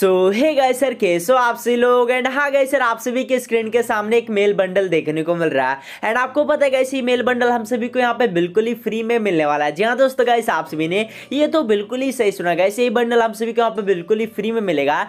सो हे गए सर के सो आप सभी लोग एंड हाँ गए सर आप सभी के स्क्रीन के सामने एक मेल बंडल देखने को मिल रहा है एंड आपको पता है गैस ये मेल बंडल हम सभी को यहाँ पे बिल्कुल ही फ्री में मिलने वाला है जी हाँ दोस्तों गैस आप सभी ने ये तो बिल्कुल ही सही सुना गैस ये बंडल हम सभी को यहाँ पे बिल्कुल ही फ्री में मिलेगा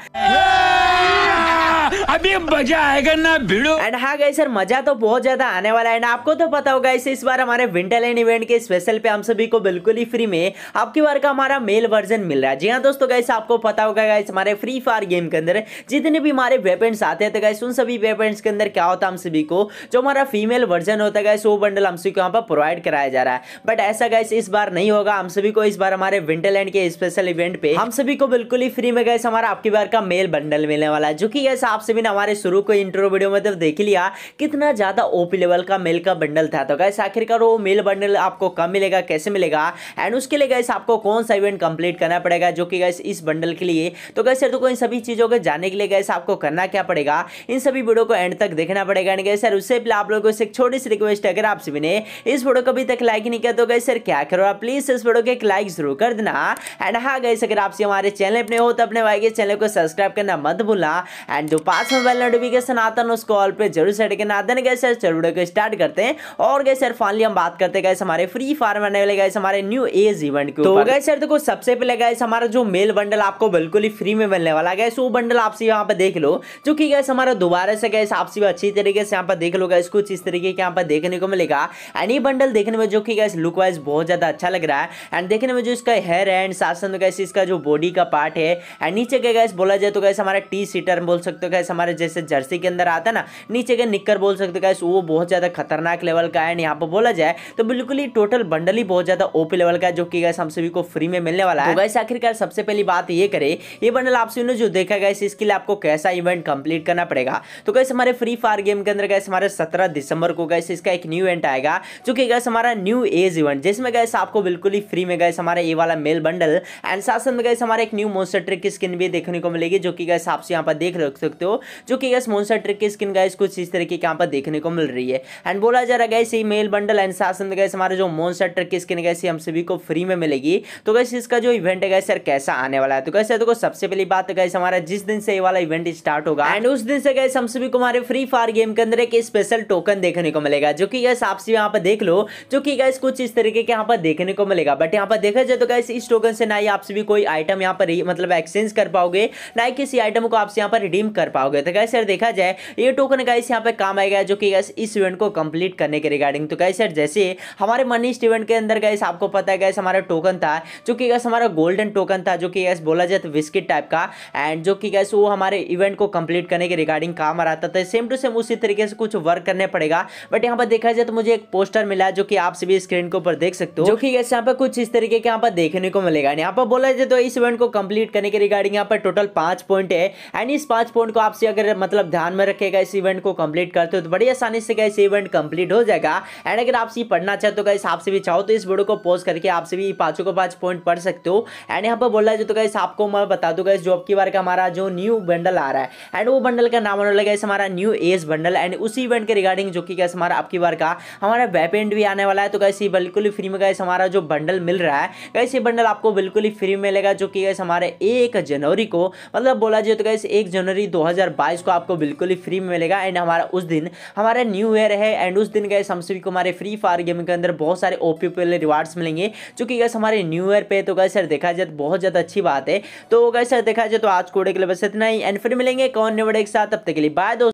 अभी मजा आएगा ना भिड़ो एंड हाँ गई सर मजा तो बहुत ज्यादा आने वाला है ना आपको तो पता होगा इसे इस बार हमारे विंटर विंटरलैंड इवेंट के स्पेशल पे हम सभी को बिल्कुल ही फ्री में आपकी बार का हमारा मेल वर्जन मिल रहा है जी हाँ दोस्तों गैस आपको पता होगा गैस हमारे फ्री फायर गेम के अंदर जितने भी हमारे वेपन्स आते हैं तो गैस उन सभी वेपन्स के अंदर क्या होता है हम सभी को जो हमारा फीमेल वर्जन होता है गैस वो बंडल हम सभी को यहाँ पर प्रोवाइड कराया जा रहा है बट ऐसा गैस इस बार नहीं होगा हम सभी को इस बार हमारे विंटर लैंड के स्पेशल इवेंट पे हम सभी को बिल्कुल ही फ्री में गैस हमारा आपकी बार का मेल बंडल मिलने वाला है जो कि गैस आप सभी ने हमारे शुरू को इंट्रो वीडियो में तो देख लिया कितना ज़्यादा ओपी लेवल का मेल का बंडल था तो गैस आखिरकार वो मेल बंडल आपको कब मिलेगा कैसे मिलेगा एंड उसके लिए गैस आपको कौन सा इवेंट कंप्लीट करना पड़ेगा जो कि गैस इस बंडल के लिए तो गैस यार इन सभी चीज़ों को जानने के लिए गैस आपको करना क्या पड़ेगा इन सभी वीडियो को एंड तक देखना पड़ेगा एंड गैस सर उससे पहले आप लोगों से एक छोटी सी रिक्वेस्ट है अगर आप सभी ने इस वीडियो को अभी तक लाइक नहीं किया तो गैस सर क्या करो आप प्लीज़ इस वीडियो को एक लाइक जरूर कर देना एंड हाँ गैस अगर आपसे हमारे चैनल अपने हो तो अपने भाई के चैनल को सब्सक्राइब करना मत भूलना एंड जो पास में नोटिफिकेशन आता है उसको ऑल पे जरूर सेट करना आते गए सर वीडियो को स्टार्ट करते हैं और गए सर फाइनली हम बात करते हैं हमारे फ्री फायर में वाले गए हमारे न्यू एज इवेंट के तो गए सर देखो सबसे पहले गए हमारा जो मेल बंडल आपको बिल्कुल ही फ्री में मिलने वाला गए वो बंडल आपसे यहाँ पे देख लो जो कि गए हमारा दोबारा से गए आपसे अच्छी तरीके से यहाँ पर देख लो गए कुछ इस तरीके के यहाँ पर देखने को मिलेगा एंड ये बंडल देखने में जो कि गए लुक वाइज बहुत ज़्यादा अच्छा लग रहा है एंड देखने में जो इसका हेयर एंड शासन गए इसका जो बॉडी का पार्ट है एंड नीचे के गए बोला जाए तो गए हमारा टी सीटर बोल सकते हो गैस हमारे जैसे जर्सी के अंदर आता ना नीचे के निक्कर बोल सकते गैस वो बहुत ज़्यादा खतरनाक लेवल का एंड यहाँ पर बोला जाए तो बिल्कुल ही टोटल बंडल ही बहुत ज़्यादा ओपी लेवल का है जो कि गैस हम सभी को फ्री में मिलने वाला है तो गैस आखिरकार सबसे पहली बात ये करे ये बंडल आप सभी ने जो देखा गया इसके लिए आपको कैसा इवेंट कंप्लीट करना पड़ेगा तो गैस हमारे फ्री फायर गेम के अंदर गैस हमारे सत्रह दिसंबर को गैस इसका एक न्यू इवेंट आएगा जो कि गैस हमारा न्यू एज इवेंट जिसमें गैस आपको बिल्कुल ही फ्री में गैस हमारा ये वाला मेल बंडल एंड साथ में गैस हमारे एक न्यू मोस्टर ट्रिक की स्किन भी देखने को मिलेगी जो कि गैस आपसे यहाँ पर देख सकते हो हो जो कि यस मोन्सर ट्रिक की स्किन गाइस कुछ इस तरीके की यहाँ पर देखने को मिल रही है एंड बोला जा रहा है गैस ये मेल बंडल एंड शासन गैस हमारे जो मोन्सर ट्रिक की स्किन गैस हम सभी को फ्री में मिलेगी तो गैस इसका जो इवेंट है गैस सर कैसा आने वाला है तो कैसे देखो सबसे पहली बात गैस हमारा जिस दिन से ये वाला इवेंट स्टार्ट होगा एंड उस दिन से गैस हम सभी को हमारे फ्री फायर गेम के अंदर एक स्पेशल टोकन देखने को मिलेगा जो कि गैस आपसे यहाँ पर देख लो जो कि गैस कुछ इस तरीके के यहाँ पर देखने को मिलेगा बट यहाँ पर देखा जाए तो गैस इस टोकन से ना ही आप सभी कोई आइटम यहाँ पर मतलब एक्सचेंज कर पाओगे ना ही किसी आइटम को आपसे यहाँ पर रिडीम कर पाओगे तो कैसे देखा जाए ये टोकन गाइस यहाँ पे काम आएगा जो कि इस इवेंट को कंप्लीट करने के रिगार्डिंग तो कैसे जैसे हमारे मनी इवेंट के अंदर गए आपको पता है गैस हमारा टोकन था जो कि गैस हमारा गोल्डन टोकन था जो कि गैस बोला जाए तो बिस्किट टाइप का एंड जो कि गैस वो हमारे इवेंट को कंप्लीट करने के रिगार्डिंग काम आ रहा था सेम टू सेम उसी तरीके से कुछ वर्क करने पड़ेगा बट यहाँ पर देखा जाए तो मुझे एक पोस्टर मिला जो कि आप सभी स्क्रीन के ऊपर देख सकते हो जो कि गैस यहाँ पर कुछ इस तरीके के यहाँ पर देखने को मिलेगा यहाँ पर बोला जाए तो इस इवेंट को कंप्लीट करने के रिगार्डिंग यहाँ पर टोटल पांच पॉइंट है एंड इस पांच पॉइंट को आप से अगर मतलब ध्यान में रखेगा इस इवेंट को कंप्लीट करते हो तो बड़ी आसानी से गाइस इवेंट कंप्लीट हो जाएगा एंड अगर आपसे पढ़ना चाहते हो तो गाइस आपसे भी चाहो तो इस वीडियो को पोस्ट करके आपसे भी पांचों को पांच पॉइंट पढ़ सकते हो एंड यहाँ पर बोला जाए तो गाइस आपको मैं बता दूंगा इस जॉब की बार का हमारा जो न्यू बंडल आ रहा है एंड वो बंडल का नाम होने लगा इस हमारा न्यू एज बंडल एंड उसी इवेंट के रिगार्डिंग जो कि गैस हमारा आपकी बार का हमारा वेपेंट भी आने वाला है तो गैस ये बिल्कुल ही फ्री में गैस हमारा जो बंडल मिल रहा है गैस ये बंडल आपको बिल्कुल ही फ्री मिलेगा जो कि गैस हमारे एक जनवरी को मतलब बोला जाए तो गैस एक जनवरी दो 2022 को आपको बिल्कुल ही फ्री में मिलेगा एंड हमारा उस दिन हमारा न्यू ईयर है एंड उस दिन गए हम सभी को हमारे फ्री फायर गेम के अंदर बहुत सारे ओपी वाले रिवार्ड्स मिलेंगे जो कि गैस हमारे न्यू ईयर पे तो गए सर देखा जाए तो बहुत ज़्यादा अच्छी बात है तो गए सर देखा जाए तो आज कोडे के लिए बस इतना ही एंड फिर मिलेंगे कौन नेवड़े के साथ तब तक के लिए बाय दोस्तों